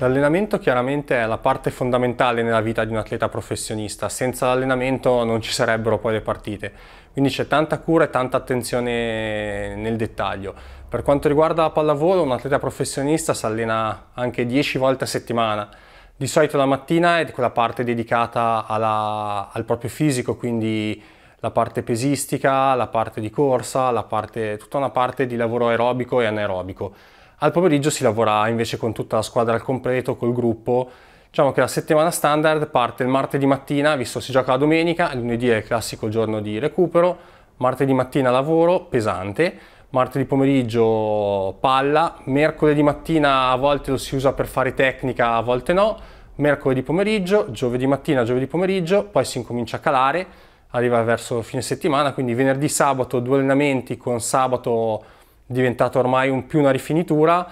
L'allenamento chiaramente è la parte fondamentale nella vita di un atleta professionista, senza l'allenamento non ci sarebbero poi le partite, quindi c'è tanta cura e tanta attenzione nel dettaglio. Per quanto riguarda la pallavolo, un atleta professionista si allena anche 10 volte a settimana, di solito la mattina è quella parte dedicata alla, al proprio fisico, quindi la parte pesistica, la parte di corsa, la parte, tutta una parte di lavoro aerobico e anaerobico. Al pomeriggio si lavora invece con tutta la squadra al completo, col gruppo. Diciamo che la settimana standard parte il martedì mattina, visto che si gioca la domenica, lunedì è il classico giorno di recupero, martedì mattina lavoro pesante, martedì pomeriggio palla, mercoledì mattina a volte lo si usa per fare tecnica, a volte no, mercoledì pomeriggio, giovedì mattina, giovedì pomeriggio, poi si incomincia a calare, arriva verso fine settimana, quindi venerdì sabato due allenamenti con sabato diventato ormai un, più una rifinitura.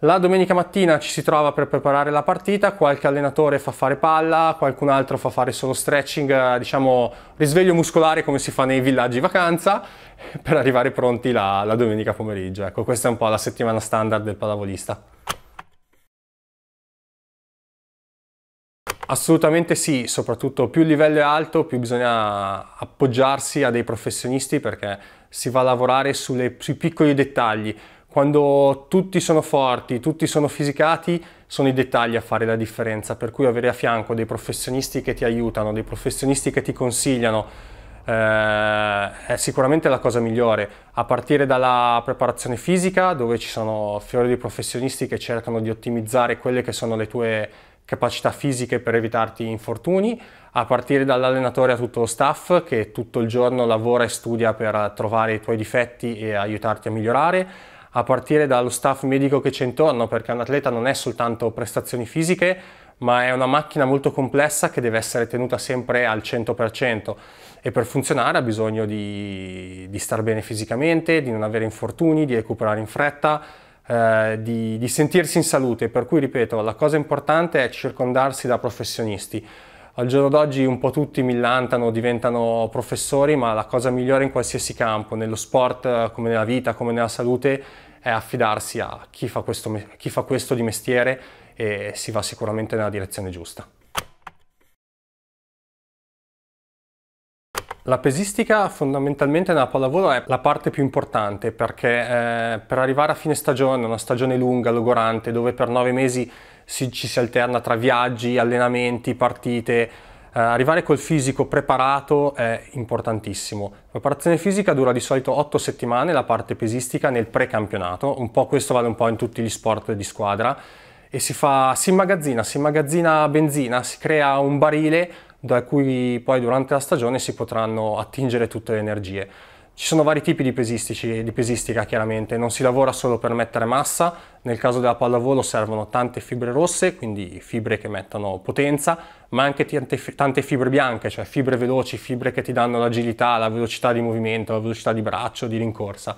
La domenica mattina ci si trova per preparare la partita, qualche allenatore fa fare palla, qualcun altro fa fare solo stretching, eh, diciamo risveglio muscolare come si fa nei villaggi vacanza, per arrivare pronti la, la domenica pomeriggio. Ecco, questa è un po' la settimana standard del pallavolista. Assolutamente sì, soprattutto più il livello è alto, più bisogna appoggiarsi a dei professionisti perché si va a lavorare sulle, sui piccoli dettagli. Quando tutti sono forti, tutti sono fisicati, sono i dettagli a fare la differenza, per cui avere a fianco dei professionisti che ti aiutano, dei professionisti che ti consigliano, eh, è sicuramente la cosa migliore, a partire dalla preparazione fisica, dove ci sono fiori di professionisti che cercano di ottimizzare quelle che sono le tue capacità fisiche per evitarti infortuni, a partire dall'allenatore a tutto lo staff che tutto il giorno lavora e studia per trovare i tuoi difetti e aiutarti a migliorare, a partire dallo staff medico che c'è intorno, perché un atleta non è soltanto prestazioni fisiche, ma è una macchina molto complessa che deve essere tenuta sempre al 100% e per funzionare ha bisogno di, di star bene fisicamente, di non avere infortuni, di recuperare in fretta, eh, di, di, sentirsi in salute, per cui ripeto, la cosa importante è circondarsi da professionisti. Al giorno d'oggi un po' tutti millantano, diventano professori, ma la cosa migliore in qualsiasi campo, nello sport, eh, come nella vita, come nella salute, è affidarsi a chi fa questo, chi fa questo di mestiere e si va sicuramente nella direzione giusta. La pesistica fondamentalmente nella pallavolo è la parte più importante perché eh, per arrivare a fine stagione, una stagione lunga, logorante, dove per nove mesi si, ci si alterna tra viaggi, allenamenti, partite, eh, arrivare col fisico preparato è importantissimo. La preparazione fisica dura di solito otto settimane, la parte pesistica nel precampionato, un po' questo vale un po' in tutti gli sport di squadra e si fa, si immagazzina, si immagazzina benzina, si crea un barile da cui poi durante la stagione si potranno attingere tutte le energie. Ci sono vari tipi di, di pesistica chiaramente, non si lavora solo per mettere massa, nel caso della pallavolo servono tante fibre rosse, quindi fibre che mettono potenza, ma anche tante, tante fibre bianche, cioè fibre veloci, fibre che ti danno l'agilità, la velocità di movimento, la velocità di braccio, di rincorsa.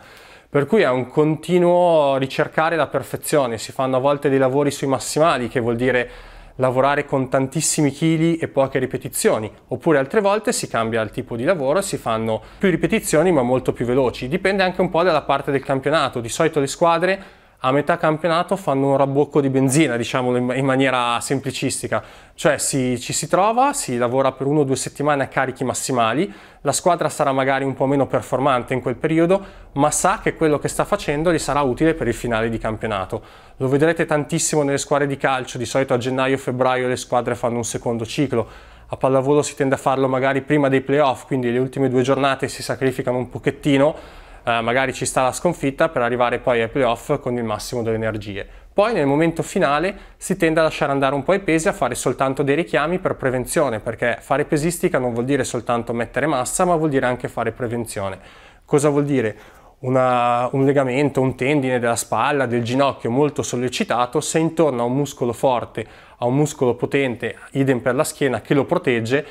Per cui è un continuo ricercare la perfezione, si fanno a volte dei lavori sui massimali, che vuol dire lavorare con tantissimi chili e poche ripetizioni, oppure altre volte si cambia il tipo di lavoro e si fanno più ripetizioni ma molto più veloci, dipende anche un po' dalla parte del campionato, di solito le squadre a metà campionato fanno un rabocco di benzina, diciamo in, maniera semplicistica. Cioè si, ci si trova, si lavora per uno o due settimane a carichi massimali, la squadra sarà magari un po' meno performante in quel periodo, ma sa che quello che sta facendo gli sarà utile per il finale di campionato. Lo vedrete tantissimo nelle squadre di calcio, di solito a gennaio e febbraio le squadre fanno un secondo ciclo. A pallavolo si tende a farlo magari prima dei playoff, quindi le ultime due giornate si sacrificano un pochettino eh, magari ci sta la sconfitta per arrivare poi ai playoff con il massimo delle energie. Poi nel momento finale si tende a lasciare andare un po' i pesi, a fare soltanto dei richiami per prevenzione, perché fare pesistica non vuol dire soltanto mettere massa, ma vuol dire anche fare prevenzione. Cosa vuol dire? Una, un legamento, un tendine della spalla, del ginocchio molto sollecitato, se intorno a un muscolo forte, a un muscolo potente, idem per la schiena, che lo protegge,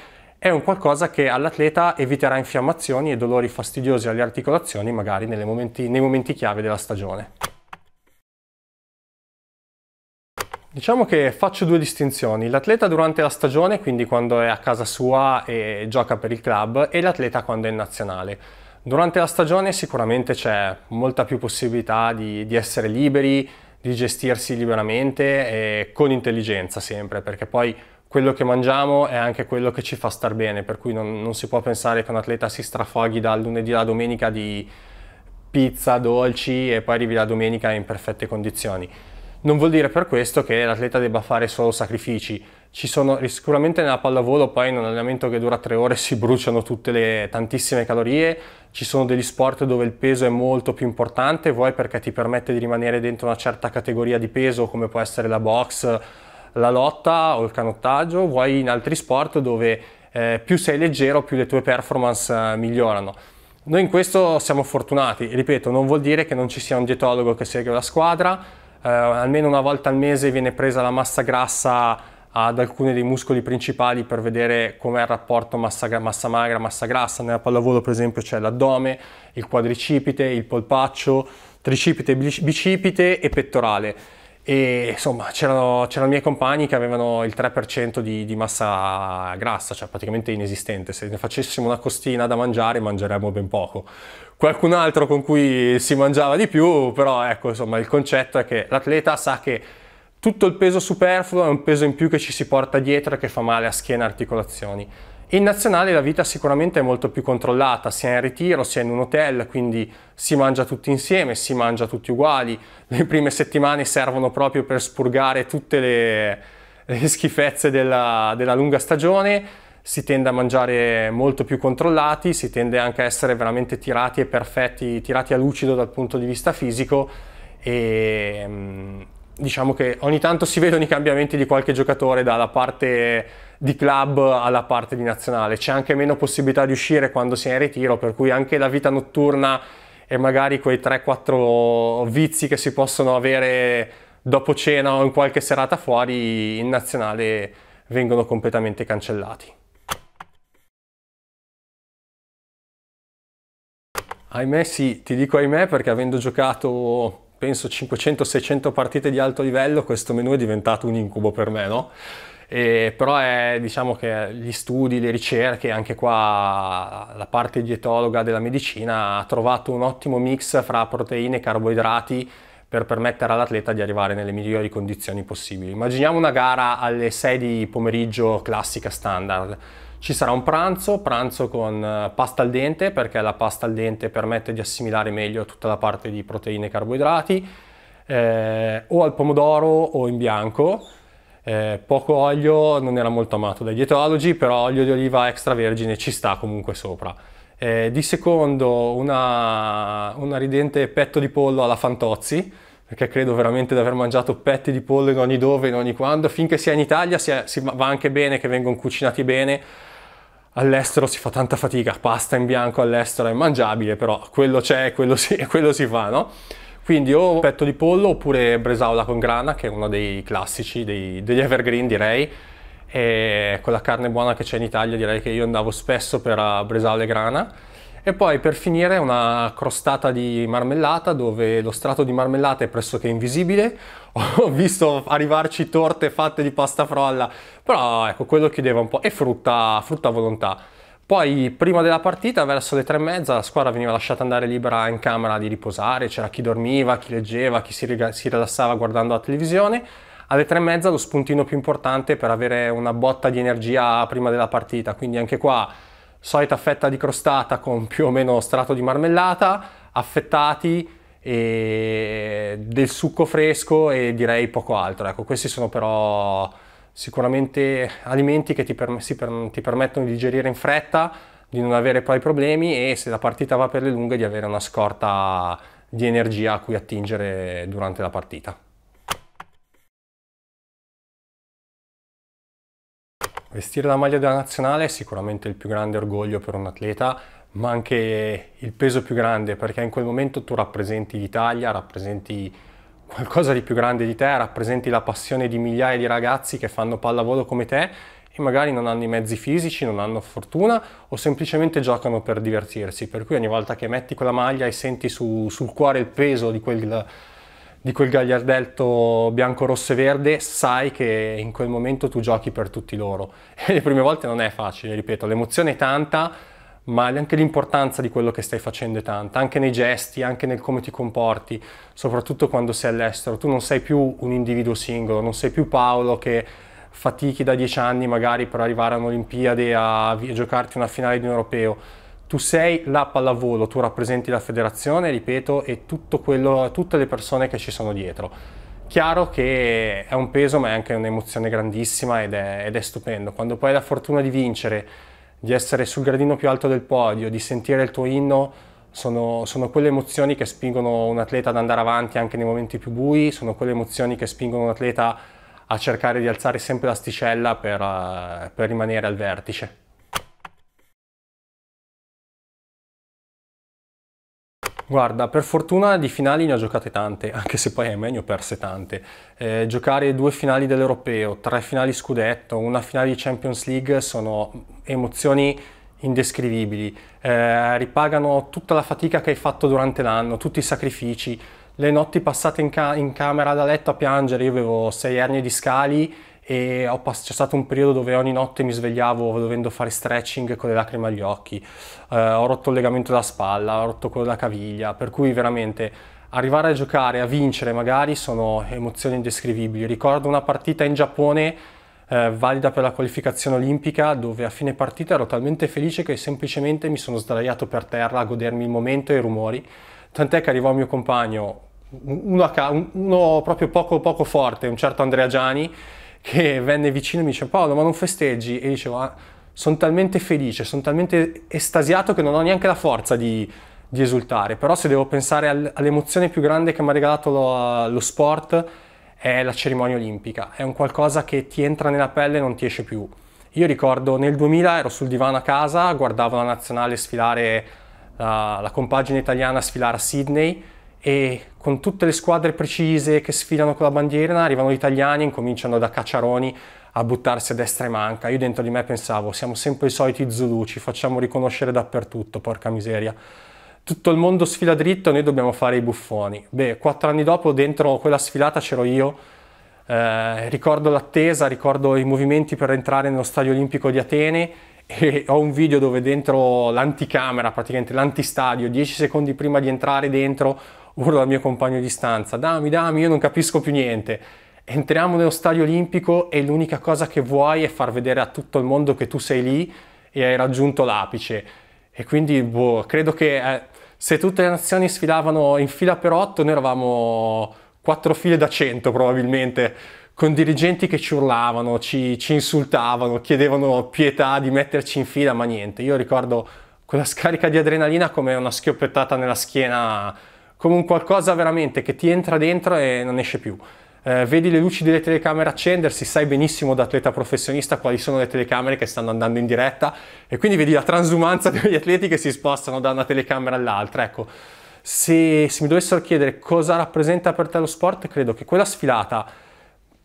è un qualcosa che all'atleta eviterà infiammazioni e dolori fastidiosi alle articolazioni magari momenti, nei momenti chiave della stagione. Diciamo che faccio due distinzioni, l'atleta durante la stagione, quindi quando è a casa sua e gioca per il club, e l'atleta quando è in nazionale. Durante la stagione sicuramente c'è molta più possibilità di, di essere liberi, di gestirsi liberamente e con intelligenza sempre, perché poi quello che mangiamo è anche quello che ci fa star bene, per cui non, non si può pensare che un atleta si strafoghi dal lunedì alla domenica di pizza, dolci e poi arrivi la domenica in perfette condizioni. Non vuol dire per questo che l'atleta debba fare solo sacrifici. Ci sono sicuramente nella pallavolo, poi in un allenamento che dura tre ore si bruciano tutte le tantissime calorie. Ci sono degli sport dove il peso è molto più importante, vuoi perché ti permette di rimanere dentro una certa categoria di peso, come può essere la box la lotta o il canottaggio, vuoi in altri sport dove eh, più sei leggero, più le tue performance eh, migliorano. Noi in questo siamo fortunati, ripeto, non vuol dire che non ci sia un dietologo che segue la squadra, eh, almeno una volta al mese viene presa la massa grassa ad alcuni dei muscoli principali per vedere com'è il rapporto massa, massa magra, massa grassa. Nella pallavolo per esempio c'è l'addome, il quadricipite, il polpaccio, tricipite, bicipite e pettorale e insomma c'erano, c'erano miei compagni che avevano il 3% di, di, massa grassa, cioè praticamente inesistente, se ne facessimo una costina da mangiare mangeremmo ben poco. Qualcun altro con cui si mangiava di più, però ecco insomma il concetto è che l'atleta sa che tutto il peso superfluo è un peso in più che ci si porta dietro e che fa male a schiena e articolazioni. In nazionale la vita sicuramente è molto più controllata, sia in ritiro, sia in un hotel, quindi si mangia tutti insieme, si mangia tutti uguali. Le prime settimane servono proprio per spurgare tutte le, le schifezze della, della lunga stagione si tende a mangiare molto più controllati, si tende anche a essere veramente tirati e perfetti, tirati a lucido dal punto di vista fisico e mm, diciamo che ogni tanto si vedono i cambiamenti di qualche giocatore dalla parte di club alla parte di nazionale, c'è anche meno possibilità di uscire quando si è in ritiro, per cui anche la vita notturna e magari quei 3-4 vizi che si possono avere dopo cena o in qualche serata fuori in nazionale vengono completamente cancellati. Ahimè sì, ti dico ahimè perché avendo giocato penso 500-600 partite di alto livello, questo menu è diventato un incubo per me, no? E, però è, diciamo che gli studi, le ricerche, anche qua la parte dietologa della medicina ha trovato un ottimo mix fra proteine e carboidrati per permettere all'atleta di arrivare nelle migliori condizioni possibili. Immaginiamo una gara alle 6 di pomeriggio classica standard ci sarà un pranzo, pranzo con eh, pasta al dente perché la pasta al dente permette di assimilare meglio tutta la parte di proteine e carboidrati, eh, o al pomodoro o in bianco. Eh, poco olio non era molto amato dai dietologi, però olio di oliva extravergine ci sta comunque sopra. Eh, di secondo una, una ridente petto di pollo alla Fantozzi, perché credo veramente di aver mangiato petti di pollo in ogni dove, in ogni quando, finché sia in Italia sia, si, va anche bene che vengono cucinati bene, all'estero si fa tanta fatica, pasta in bianco all'estero è mangiabile, però quello c'è, quello si, quello si fa, no? Quindi o petto di pollo oppure bresaola con grana, che è uno dei classici, dei, degli evergreen direi, e con la carne buona che c'è in Italia direi che io andavo spesso per ah, bresaola e grana, e poi per finire una crostata di marmellata dove lo strato di marmellata è pressoché invisibile. Ho visto arrivarci torte fatte di pasta frolla, però ecco quello chiudeva un po' e frutta, frutta volontà. Poi prima della partita, verso le tre e mezza, la squadra veniva lasciata andare libera in camera di riposare, c'era chi dormiva, chi leggeva, chi si, si rilassava guardando la televisione. Alle tre e mezza lo spuntino più importante per avere una botta di energia prima della partita, quindi anche qua solita fetta di crostata con più o meno strato di marmellata, affettati e del succo fresco e direi poco altro. Ecco, questi sono però sicuramente alimenti che ti, per, per, ti permettono di digerire in fretta, di non avere poi problemi e se la partita va per le lunghe di avere una scorta di energia a cui attingere durante la partita. Vestire la maglia della nazionale è sicuramente il più grande orgoglio per un atleta, ma anche il peso più grande, perché in quel momento tu rappresenti l'Italia, rappresenti qualcosa di più grande di te, rappresenti la passione di migliaia di ragazzi che fanno pallavolo come te e magari non hanno i mezzi fisici, non hanno fortuna o semplicemente giocano per divertirsi. Per cui ogni volta che metti quella maglia e senti su, sul cuore il peso di quel di quel gagliardetto bianco-rosso-verde, e sai che in quel momento tu giochi per tutti loro. E le prime volte non è facile, ripeto, l'emozione è tanta, ma anche l'importanza di quello che stai facendo è tanta, anche nei gesti, anche nel come ti comporti, soprattutto quando sei all'estero. Tu non sei più un individuo singolo, non sei più Paolo che fatichi da dieci anni magari per arrivare a un'Olimpiade a giocarti una finale di un europeo tu sei la pallavolo, tu rappresenti la federazione, ripeto, e quello, tutte le persone che ci sono dietro. Chiaro che è un peso ma è anche un'emozione grandissima ed è, ed è stupendo. Quando poi hai la fortuna di vincere, di essere sul gradino più alto del podio, di sentire il tuo inno, sono, sono, quelle emozioni che spingono un atleta ad andare avanti anche nei momenti più bui, sono quelle emozioni che spingono un atleta a cercare di alzare sempre l'asticella per, eh, per rimanere al vertice. Guarda, per fortuna di finali ne ho giocate tante, anche se poi ahimè ne ho perse tante. Eh, giocare due finali dell'Europeo, tre finali scudetto, una finale di Champions League sono emozioni indescrivibili. Eh, ripagano tutta la fatica che hai fatto durante l'anno, tutti i sacrifici, le notti passate in, ca in camera da letto a piangere. Io avevo sei ernie di scali e pass- c'è stato un periodo dove ogni notte mi svegliavo dovendo fare stretching con le lacrime agli occhi, uh, ho rotto il legamento della spalla, ho rotto quello della caviglia, per cui veramente arrivare a giocare, a vincere magari sono emozioni indescrivibili. Ricordo una partita in Giappone eh, valida per la qualificazione olimpica dove a fine partita ero talmente felice che semplicemente mi sono sdraiato per terra a godermi il momento e i rumori, tant'è che arrivò mio compagno, uno, ca- uno proprio poco poco forte, un certo Andrea Gianni, che venne vicino e mi dice Paolo ma non festeggi? E dicevo ah, sono talmente felice, sono talmente estasiato che non ho neanche la forza di, di esultare, però se devo pensare al, all'emozione più grande che mi ha regalato lo, lo, sport è la cerimonia olimpica, è un qualcosa che ti entra nella pelle e non ti esce più. Io ricordo nel 2000 ero sul divano a casa, guardavo la nazionale sfilare, la, la compagine italiana sfilare a Sydney, e con tutte le squadre precise che sfilano con la bandiera arrivano gli italiani e incominciano da cacciaroni a buttarsi a destra e manca. Io dentro di me pensavo, siamo sempre i soliti Zulu, ci facciamo riconoscere dappertutto, porca miseria. Tutto il mondo sfila dritto e noi dobbiamo fare i buffoni. Beh, quattro anni dopo dentro quella sfilata c'ero io, eh, ricordo l'attesa, ricordo i movimenti per entrare nello stadio olimpico di Atene e ho un video dove dentro l'anticamera, praticamente l'antistadio, 10 secondi prima di entrare dentro, urlo al mio compagno di stanza, dammi, dammi, io non capisco più niente. Entriamo nello stadio olimpico e l'unica cosa che vuoi è far vedere a tutto il mondo che tu sei lì e hai raggiunto l'apice. E quindi, boh, credo che eh, se tutte le nazioni sfilavano in fila per otto, noi eravamo quattro file da cento probabilmente, con dirigenti che ci urlavano, ci, ci insultavano, chiedevano pietà di metterci in fila, ma niente. Io ricordo quella scarica di adrenalina come una schioppettata nella schiena come un qualcosa veramente che ti entra dentro e non esce più. Eh, vedi le luci delle telecamere accendersi, sai benissimo da atleta professionista quali sono le telecamere che stanno andando in diretta e quindi vedi la transumanza degli atleti che si spostano da una telecamera all'altra. Ecco, se, se mi dovessero chiedere cosa rappresenta per te lo sport, credo che quella sfilata,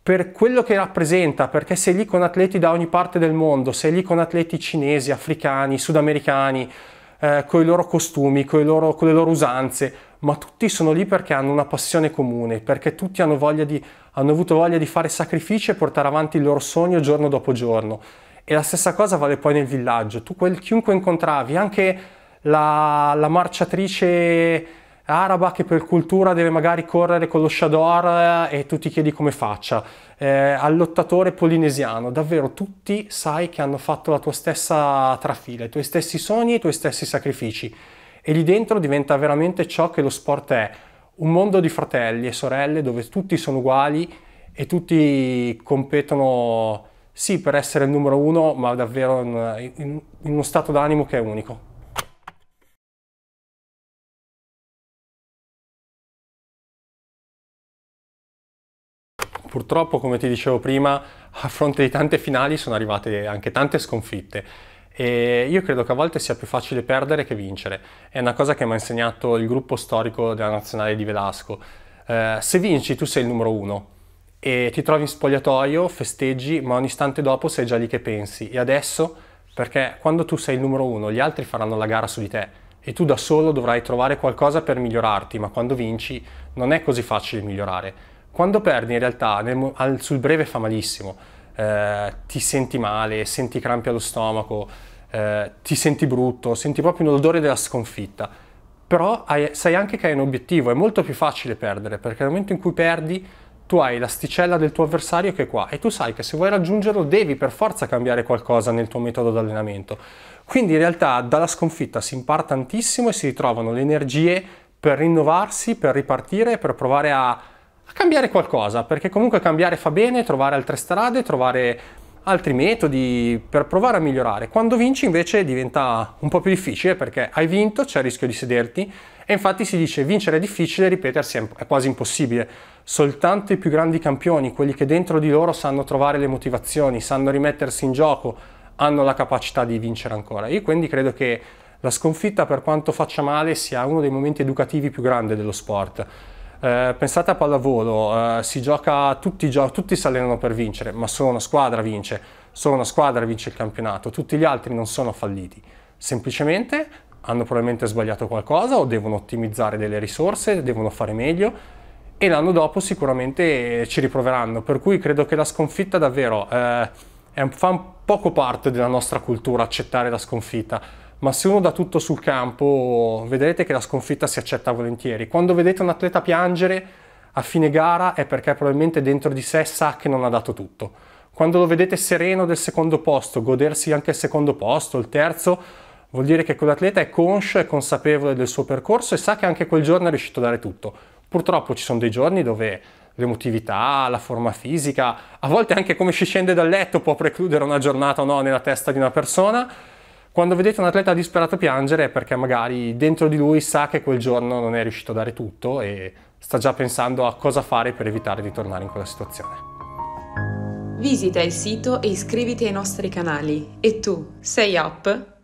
per quello che rappresenta, perché sei lì con atleti da ogni parte del mondo, sei lì con atleti cinesi, africani, sudamericani, eh, con i loro costumi, loro, con le loro usanze, ma tutti sono lì perché hanno una passione comune, perché tutti hanno, voglia di, hanno avuto voglia di fare sacrifici e portare avanti il loro sogno giorno dopo giorno. E la stessa cosa vale poi nel villaggio. Tu quel, chiunque incontravi, anche la, la marciatrice araba che per cultura deve magari correre con lo Shador eh, e tu ti chiedi come faccia, eh, al lottatore polinesiano, davvero tutti sai che hanno fatto la tua stessa trafila, i tuoi stessi sogni, i tuoi stessi sacrifici e lì dentro diventa veramente ciò che lo sport è, un mondo di fratelli e sorelle dove tutti sono uguali e tutti competono sì per essere il numero uno ma davvero in, in, in uno stato d'animo che è unico. purtroppo, come ti dicevo prima, a fronte di tante finali sono arrivate anche tante sconfitte. E io credo che a volte sia più facile perdere che vincere. È una cosa che mi ha insegnato il gruppo storico della nazionale di Velasco. Eh, se vinci tu sei il numero uno e ti trovi in spogliatoio, festeggi, ma un istante dopo sei già lì che pensi. E adesso? Perché quando tu sei il numero uno, gli altri faranno la gara su di te e tu da solo dovrai trovare qualcosa per migliorarti, ma quando vinci non è così facile migliorare. Quando perdi in realtà nel, al, sul breve fa malissimo, eh, ti senti male, senti crampi allo stomaco, eh, ti senti brutto, senti proprio l'odore della sconfitta. Però hai, sai anche che hai un obiettivo, è molto più facile perdere perché nel momento in cui perdi tu hai l'asticella del tuo avversario che è qua e tu sai che se vuoi raggiungerlo devi per forza cambiare qualcosa nel tuo metodo d'allenamento. Quindi in realtà dalla sconfitta si impara tantissimo e si ritrovano le energie per rinnovarsi, per ripartire, per provare a a cambiare qualcosa, perché comunque cambiare fa bene, trovare altre strade, trovare altri metodi per provare a migliorare. Quando vinci invece diventa un po' più difficile perché hai vinto, c'è il rischio di sederti e infatti si dice vincere è difficile, ripetersi è quasi impossibile. Soltanto i più grandi campioni, quelli che dentro di loro sanno trovare le motivazioni, sanno rimettersi in gioco, hanno la capacità di vincere ancora. Io quindi credo che la sconfitta per quanto faccia male sia uno dei momenti educativi più grandi dello sport. Eh, pensate a pallavolo, eh, si gioca tutti i giochi, tutti si allenano per vincere, ma solo una squadra vince, solo una squadra vince il campionato, tutti gli altri non sono falliti. Semplicemente hanno probabilmente sbagliato qualcosa o devono ottimizzare delle risorse, devono fare meglio e l'anno dopo sicuramente ci riproveranno. Per cui credo che la sconfitta davvero eh, un, fa un poco parte della nostra cultura accettare la sconfitta ma se uno dà tutto sul campo vedrete che la sconfitta si accetta volentieri. Quando vedete un atleta piangere a fine gara è perché probabilmente dentro di sé sa che non ha dato tutto. Quando lo vedete sereno del secondo posto, godersi anche il secondo posto, il terzo, vuol dire che quell'atleta è conscio e consapevole del suo percorso e sa che anche quel giorno è riuscito a dare tutto. Purtroppo ci sono dei giorni dove l'emotività, la forma fisica, a volte anche come si scende dal letto può precludere una giornata o no nella testa di una persona, quando vedete un atleta disperato piangere è perché magari dentro di lui sa che quel giorno non è riuscito a dare tutto e sta già pensando a cosa fare per evitare di tornare in quella situazione. Visita il sito e iscriviti ai nostri canali. E tu, sei up?